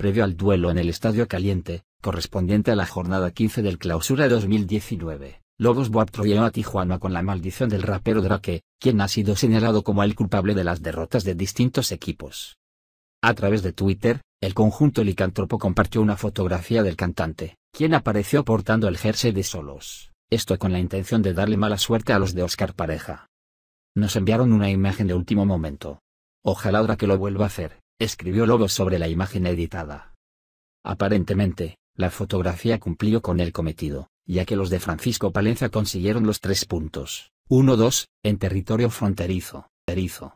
previo al duelo en el Estadio Caliente, correspondiente a la jornada 15 del Clausura 2019. Lobos Buap proyeó a Tijuana con la maldición del rapero Drake, quien ha sido señalado como el culpable de las derrotas de distintos equipos. A través de Twitter, el conjunto licántropo compartió una fotografía del cantante, quien apareció portando el jersey de Solos, esto con la intención de darle mala suerte a los de Oscar Pareja. Nos enviaron una imagen de último momento. Ojalá Drake que lo vuelva a hacer, escribió Lobo sobre la imagen editada. Aparentemente, la fotografía cumplió con el cometido, ya que los de Francisco Palenza consiguieron los tres puntos, 1-2, en territorio fronterizo, erizo,